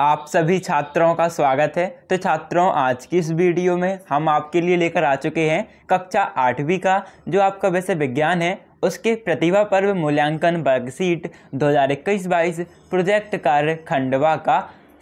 आप सभी छात्रों का स्वागत है तो छात्रों आज की इस वीडियो में हम आपके लिए लेकर आ चुके हैं कक्षा आठवीं का जो आपका वैसे विज्ञान है उसके प्रतिभा पर्व मूल्यांकन वर्कशीट 2021 बाईस प्रोजेक्ट कार्य खंडवा का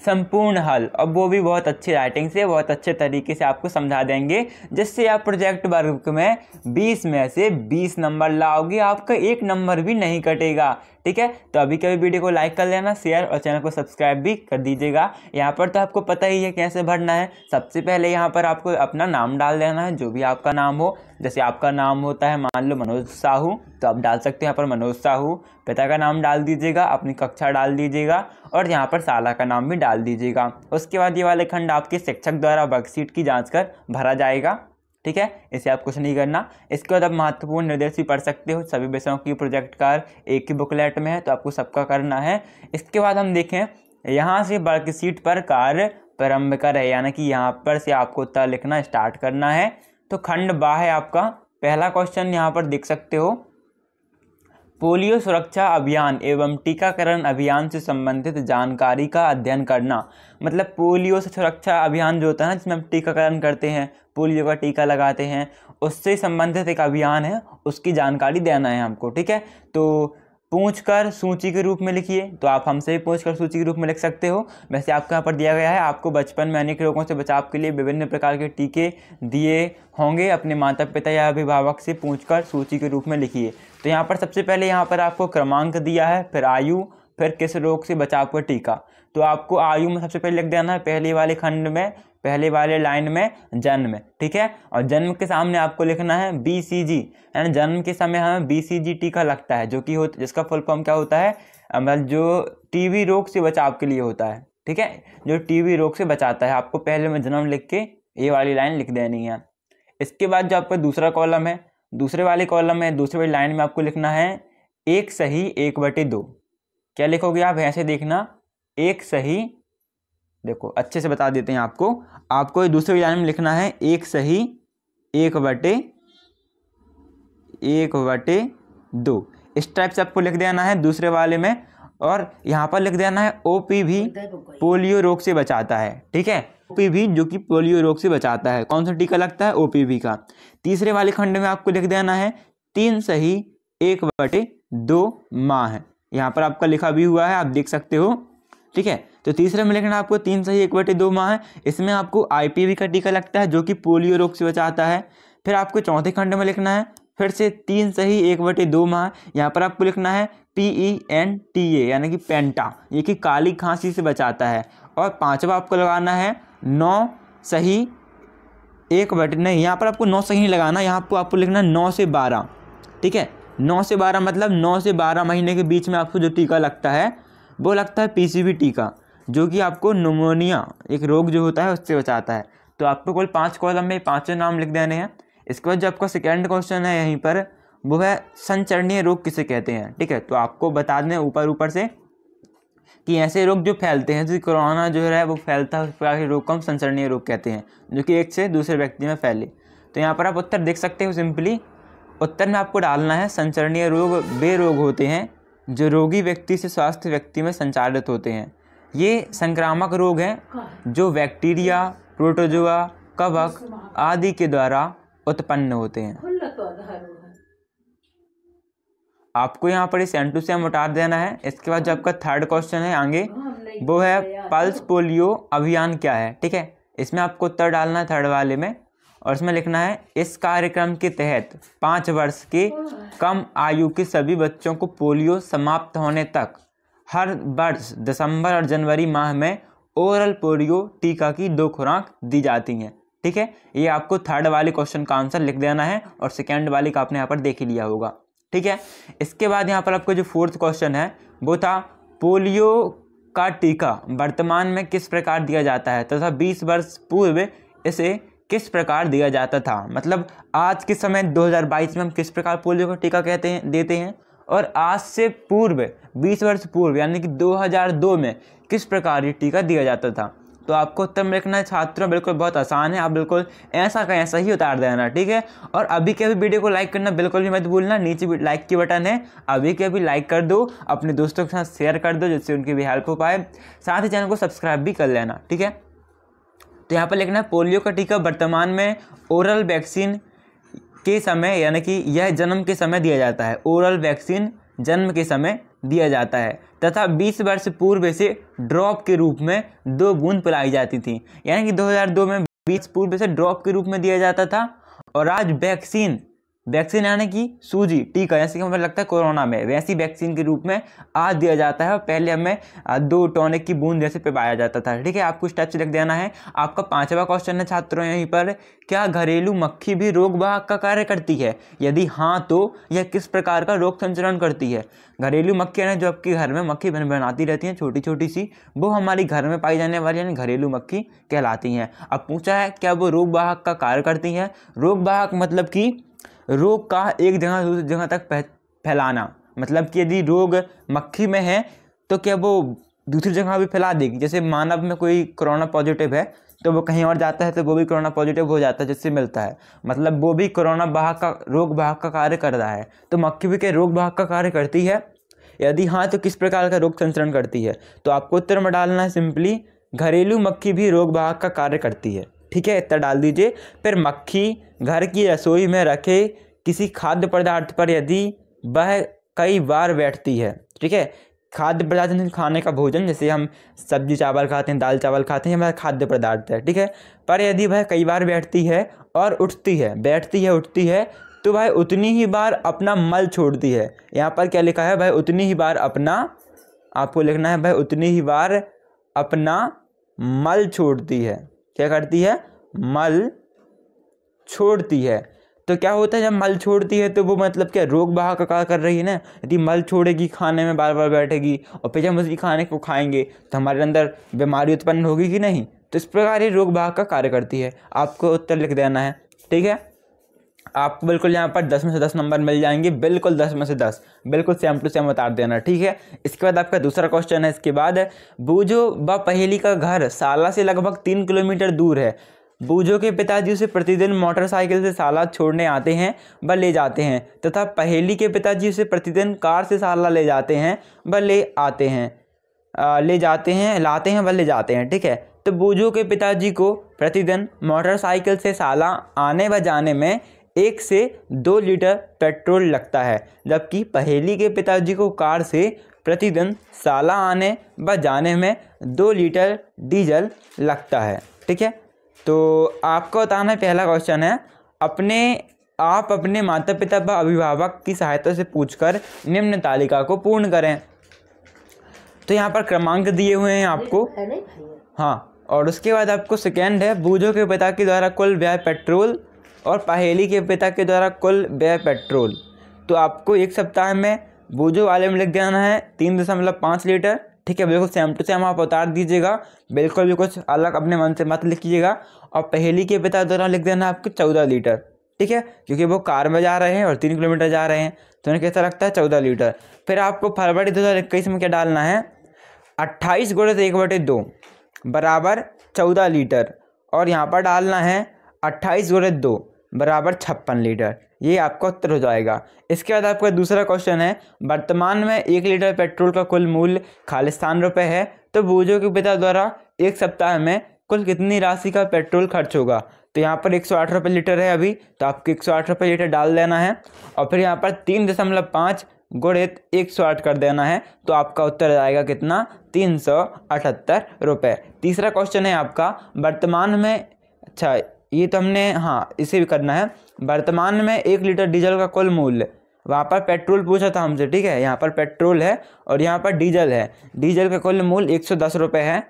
संपूर्ण हल अब वो भी बहुत अच्छी राइटिंग से बहुत अच्छे तरीके से आपको समझा देंगे जिससे आप प्रोजेक्ट वर्क में 20 में से 20 नंबर लाओगे आपका एक नंबर भी नहीं कटेगा ठीक है तो अभी कभी वीडियो को लाइक कर लेना शेयर और चैनल को सब्सक्राइब भी कर दीजिएगा यहाँ पर तो आपको पता ही है कैसे भरना है सबसे पहले यहाँ पर आपको अपना नाम डाल देना है जो भी आपका नाम हो जैसे आपका नाम होता है मान लो मनोज साहू तो आप डाल सकते हैं यहाँ पर मनोज साहू पिता का नाम डाल दीजिएगा अपनी कक्षा डाल दीजिएगा और यहाँ पर साला का नाम भी डाल दीजिएगा उसके बाद ये वाले खंड आपके शिक्षक द्वारा वर्कशीट की जाँच कर भरा जाएगा ठीक है इसे आप कुछ नहीं करना इसके बाद आप महत्वपूर्ण निर्देश भी पढ़ सकते हो सभी विषयों की प्रोजेक्ट कार एक ही बुकलेट में है तो आपको सबका करना है इसके बाद हम देखें यहाँ से सीट पर कार्य प्रारंभ कर है यानी कि यहाँ पर से आपको उत्तर लिखना स्टार्ट करना है तो खंड बाह है आपका पहला क्वेश्चन यहाँ पर देख सकते हो पोलियो सुरक्षा अभियान एवं टीकाकरण अभियान से संबंधित जानकारी का अध्ययन करना मतलब पोलियो से सुरक्षा अभियान जो होता है ना जिसमें हम टीकाकरण करते हैं पोलियो का टीका लगाते हैं उससे संबंधित एक अभियान है उसकी जानकारी देना है हमको ठीक है तो पूछ कर सूची के रूप में लिखिए तो आप हमसे भी पूछ कर सूची के रूप में लिख सकते हो वैसे आपको यहाँ पर दिया गया है आपको बचपन में अनेक रोगों से बचाव के लिए विभिन्न प्रकार के टीके दिए होंगे अपने माता पिता या अभिभावक से पूछ कर सूची के रूप में लिखिए तो यहाँ पर सबसे पहले यहाँ पर आपको क्रमांक दिया है फिर आयु फिर किस रोग से बचाव का टीका तो आपको आयु में सबसे पहले लिख देना है पहले वाले खंड में पहले वाले लाइन में जन्म ठीक है और जन्म के सामने आपको लिखना है बी सी जी यानी जन्म के समय हमें बी सी जी टीका लगता है जो कि हो जिसका फुल फॉर्म क्या होता है मतलब जो वी रोग से बचाव के लिए होता है ठीक है जो वी रोग से बचाता है आपको पहले में जन्म लिख के ये वाली लाइन लिख देनी है इसके बाद जो आपका दूसरा कॉलम है दूसरे वाले कॉलम में दूसरे वाली लाइन में आपको लिखना है एक सही एक बटे दो क्या लिखोगे आप ऐसे देखना एक सही देखो अच्छे से बता देते हैं आपको आपको ये दूसरे लाइन में लिखना है एक सही एक बटे एक बटे दो इस टाइप से आपको लिख देना है दूसरे वाले में और यहाँ पर लिख देना है ओ पी भी पोलियो रोग से बचाता है ठीक है ओ पी भी जो कि पोलियो रोग से बचाता है कौन सा टीका लगता है ओ पी भी का तीसरे वाले खंड में आपको लिख देना है तीन सही एक बटे दो माह है यहाँ पर आपका लिखा भी हुआ है आप देख सकते हो ठीक है तो तीसरा लिखना आपको तीन सही एक बटे दो माह है इसमें आपको आईपीवी का टीका लगता है जो कि पोलियो रोग से बचाता है फिर आपको चौथे खंड में लिखना है फिर से तीन सही एक बटे दो माह यहाँ पर आपको लिखना है P E N T A यानी कि पेंटा ये कि काली खांसी से बचाता है और पांचवा आपको लगाना है नौ सही एक बटे नहीं यहाँ पर आपको नौ सही नहीं लगाना यहाँ आपको आपको लिखना है नौ से बारह ठीक है नौ से बारह मतलब नौ से बारह महीने के बीच में आपको जो टीका लगता है वो लगता है पीसीबी टीका जो कि आपको नमोनिया एक रोग जो होता है उससे बचाता है तो आपको कुल पाँच कॉलम में पाँचों नाम लिख देने हैं इसके बाद जो आपका सेकेंड क्वेश्चन है यहीं पर वो है संचरणीय रोग किसे कहते हैं ठीक है तो आपको बता दें ऊपर ऊपर से कि ऐसे रोग जो फैलते हैं जैसे कोरोना जो है वो फैलता है उस प्रकार के रोग को हम संचरणीय रोग कहते हैं जो कि एक से दूसरे व्यक्ति में फैले तो यहाँ पर आप उत्तर देख सकते हो सिंपली उत्तर में आपको डालना है संचरणीय रोग बे रोग होते हैं जो रोगी व्यक्ति से स्वास्थ्य व्यक्ति में संचालित होते हैं ये संक्रामक रोग हैं जो बैक्टीरिया प्रोटोजोआ कवक आदि के द्वारा उत्पन्न होते हैं आपको यहाँ पर इस एंटू टू से हम उठा देना है इसके बाद जो आपका थर्ड क्वेश्चन है आगे वो है पल्स पोलियो अभियान क्या है ठीक है इसमें आपको उत्तर डालना है थर्ड वाले में और इसमें लिखना है इस कार्यक्रम के तहत पाँच वर्ष के कम आयु के सभी बच्चों को पोलियो समाप्त होने तक हर वर्ष दिसंबर और जनवरी माह में ओरल पोलियो टीका की दो खुराक दी जाती हैं ठीक है ये आपको थर्ड वाले क्वेश्चन का आंसर लिख देना है और सेकेंड वाले का आपने यहाँ पर देख ही लिया होगा ठीक है इसके बाद यहाँ पर आपको जो फोर्थ क्वेश्चन है वो था पोलियो का टीका वर्तमान में किस प्रकार दिया जाता है तथा तो 20 वर्ष पूर्व इसे किस प्रकार दिया जाता था मतलब आज के समय 2022 में हम किस प्रकार पोलियो का टीका कहते हैं देते हैं और आज से पूर्व 20 वर्ष पूर्व यानी कि 2002 में किस प्रकार ये टीका दिया जाता था तो आपको उत्तम लिखना है छात्रों बिल्कुल बहुत आसान है आप बिल्कुल ऐसा का ऐसा ही उतार देना ठीक है और अभी के अभी वीडियो को लाइक करना बिल्कुल भी मत भूलना नीचे भी लाइक की बटन है अभी के अभी लाइक कर दो अपने दोस्तों के साथ शेयर कर दो जिससे उनकी भी हेल्प हो पाए साथ ही चैनल को सब्सक्राइब भी कर लेना ठीक है तो यहाँ पर लिखना है पोलियो का टीका वर्तमान में ओरल वैक्सीन के समय यानी कि यह जन्म के समय दिया जाता है ओरल वैक्सीन जन्म के समय दिया जाता है तथा 20 वर्ष पूर्व से ड्रॉप के रूप में दो बूंद पिलाई जाती थी यानी कि 2002 में 20 पूर्व से ड्रॉप के रूप में दिया जाता था और आज वैक्सीन वैक्सीन यानी कि सूजी टीका जैसे कि हमें लगता है कोरोना में वैसी वैक्सीन के रूप में आज दिया जाता है और पहले हमें दो टॉनिक की बूंद जैसे पिवाया जाता था ठीक है आपको स्टेप्स लिख देना है आपका पांचवा क्वेश्चन है छात्रों यहीं पर क्या घरेलू मक्खी भी रोगवाहक का कार्य करती है यदि हाँ तो यह किस प्रकार का रोग संचरण करती है घरेलू मक्खियाँ जो आपके घर में मक्खी बन बनाती रहती हैं छोटी छोटी सी वो हमारी घर में पाई जाने वाली यानी घरेलू मक्खी कहलाती हैं अब पूछा है क्या वो रोगवाहक का कार्य करती हैं रोगवाहक मतलब कि रोग का एक जगह से दूसरी जगह तक फैलाना मतलब कि यदि रोग मक्खी में है तो क्या वो दूसरी जगह भी फैला देगी जैसे मानव में कोई कोरोना पॉजिटिव है तो वो कहीं और जाता है तो वो भी कोरोना पॉजिटिव हो जाता है जिससे मिलता है मतलब वो भी कोरोना बाहक का रोग बाहक का कार्य कर रहा है तो मक्खी भी क्या रोग बाहक का कार्य करती है यदि हाँ तो किस प्रकार का रोग संचरण करती है तो आपको उत्तर में डालना है सिंपली घरेलू मक्खी भी रोग बाहक का कार्य करती है ठीक है इतना डाल दीजिए फिर मक्खी घर की रसोई में रखे किसी खाद्य पदार्थ पर यदि वह कई बार बैठती है ठीक है खाद्य पदार्थ खाने का भोजन जैसे हम सब्जी चावल खाते हैं दाल चावल खाते हैं हमारा खाद्य पदार्थ है ठीक है पर यदि वह कई बार बैठती है और उठती है बैठती है उठती है तो वह उतनी ही बार अपना मल छोड़ती है यहाँ पर क्या लिखा है भाई उतनी ही बार अपना आपको लिखना है भाई उतनी ही बार अपना मल छोड़ती है क्या करती है मल छोड़ती है तो क्या होता है जब मल छोड़ती है तो वो मतलब क्या रोग बहा का कर रही है ना यदि मल छोड़ेगी खाने में बार बार बैठेगी और फिर जब उसकी खाने को खाएंगे तो हमारे अंदर बीमारी उत्पन्न होगी कि नहीं तो इस प्रकार ये रोग बहा का कार्य करती है आपको उत्तर लिख देना है ठीक है आपको बिल्कुल यहाँ पर दस में से दस नंबर मिल जाएंगे बिल्कुल दस में से दस बिल्कुल सेम टू सेम उतार देना ठीक है इसके बाद आपका दूसरा क्वेश्चन है इसके बाद बूझो व पहेली का घर साला से लगभग तीन किलोमीटर दूर है बूझो के पिताजी उसे प्रतिदिन मोटरसाइकिल से साला छोड़ने आते हैं व ले जाते हैं तथा पहेली के पिताजी उसे प्रतिदिन कार से साला ले जाते हैं व ले आते हैं आ, ले जाते हैं लाते हैं व ले जाते हैं ठीक है तो बूझो के पिताजी को प्रतिदिन मोटरसाइकिल से साला आने व जाने में एक से दो लीटर पेट्रोल लगता है जबकि पहेली के पिताजी को कार से प्रतिदिन साला आने व जाने में दो लीटर डीजल लगता है ठीक है तो आपको बताना है पहला क्वेश्चन है अपने आप अपने माता पिता व अभिभावक की सहायता से पूछकर निम्न तालिका को पूर्ण करें तो यहाँ पर क्रमांक दिए हुए हैं आपको हाँ और उसके बाद आपको सेकेंड है बूझों के पिता के द्वारा कुल व्यय पेट्रोल और पहेली के पिता के द्वारा कुल व्यय पेट्रोल तो आपको एक सप्ताह में बूजो वाले में लिख देना है तीन दशमलव पाँच लीटर ठीक है बिल्कुल सेम टू सेम आप उतार दीजिएगा बिल्कुल भी कुछ अलग अपने मन से मत लिखिएगा और पहेली के पिता द्वारा लिख देना आपको चौदह लीटर ठीक है क्योंकि वो कार में जा रहे हैं और तीन किलोमीटर जा रहे हैं तो उन्हें कैसा लगता है चौदह लीटर फिर आपको फरवरी दो हज़ार इक्कीस में क्या डालना है अट्ठाईस गुड़े से एक बटे दो बराबर चौदह लीटर और यहाँ पर डालना है अट्ठाईस गुड़े दो बराबर छप्पन लीटर ये आपका उत्तर हो जाएगा इसके बाद आपका दूसरा क्वेश्चन है वर्तमान में एक लीटर पेट्रोल का कुल मूल्य खालिस्तान रुपये है तो बूझो के पिता द्वारा एक सप्ताह में कुल कितनी राशि का पेट्रोल खर्च होगा तो यहाँ पर एक सौ आठ रुपये लीटर है अभी तो आपको एक सौ आठ रुपये लीटर डाल देना है और फिर यहाँ पर तीन दशमलव पाँच गुणित एक सौ आठ कर देना है तो आपका उत्तर आएगा कितना तीन सौ अठहत्तर रुपये तीसरा क्वेश्चन है आपका वर्तमान में अच्छा ये तो हमने हाँ इसे भी करना है वर्तमान में एक लीटर डीजल का कुल मूल्य वहाँ पर पेट्रोल पूछा था हमसे ठीक है यहाँ पर पेट्रोल है और यहाँ पर डीजल है डीजल का कुल मूल्य एक सौ दस रुपये है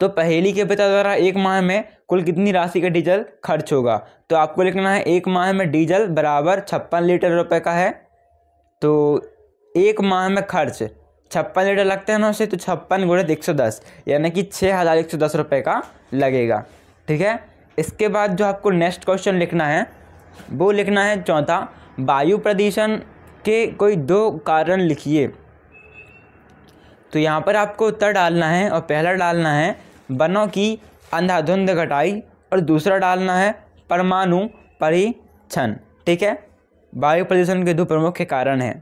तो पहेली के पिता द्वारा एक माह में कुल कितनी राशि का डीजल खर्च होगा तो आपको लिखना है एक माह में डीजल बराबर छप्पन लीटर रुपए का है तो एक माह में खर्च छप्पन लीटर लगते हैं ना उसे तो छप्पन गुड़े एक सौ दस यानी कि छः हज़ार एक सौ दस रुपये का लगेगा ठीक है इसके बाद जो आपको नेक्स्ट क्वेश्चन लिखना है वो लिखना है चौथा वायु प्रदूषण के कोई दो कारण लिखिए तो यहाँ पर आपको उत्तर डालना है और पहला डालना है वनों की अंधाधुंध घटाई और दूसरा डालना है परमाणु परीक्षण ठीक है वायु प्रदूषण के दो प्रमुख कारण हैं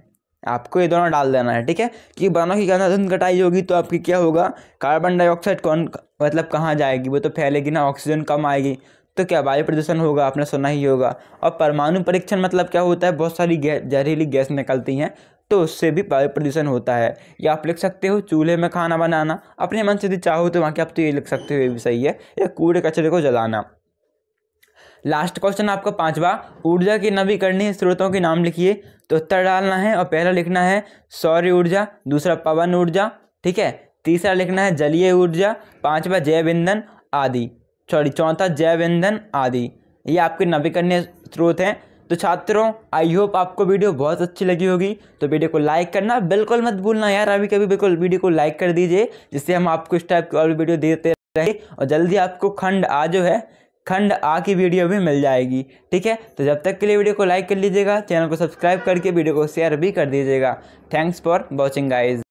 आपको ये दोनों डाल देना है ठीक है कि बनों की धन कटाई होगी तो आपकी क्या होगा कार्बन डाइऑक्साइड कौन मतलब कहाँ जाएगी वो तो फैलेगी ना ऑक्सीजन कम आएगी तो क्या वायु प्रदूषण होगा आपने सुना ही होगा और परमाणु परीक्षण मतलब क्या होता है बहुत सारी गैस जहरीली गैस निकलती हैं तो उससे भी वायु प्रदूषण होता है या आप लिख सकते हो चूल्हे में खाना बनाना अपने मन से यदि चाहो तो वहाँ के आप तो ये लिख सकते हो ये भी सही है या कूड़े कचरे को जलाना लास्ट क्वेश्चन आपका पांचवा ऊर्जा के नवीकरणीय स्रोतों के नाम लिखिए तो उत्तर डालना है और पहला लिखना है सौर ऊर्जा दूसरा पवन ऊर्जा ठीक है तीसरा लिखना है जलीय ऊर्जा पांचवा जैव ईंधन आदि सॉरी चौथा जैव ईंधन आदि ये आपके नवीकरणीय स्रोत हैं तो छात्रों आई होप आपको वीडियो बहुत अच्छी लगी होगी तो वीडियो को लाइक करना बिल्कुल मत भूलना यार अभी कभी बिल्कुल वीडियो को लाइक कर दीजिए जिससे हम आपको इस टाइप की और वीडियो देते रहे और जल्दी आपको खंड आ जो है खंड आ की वीडियो भी मिल जाएगी ठीक है तो जब तक के लिए वीडियो को लाइक कर लीजिएगा चैनल को सब्सक्राइब करके वीडियो को शेयर भी कर दीजिएगा थैंक्स फॉर वॉचिंग गाइज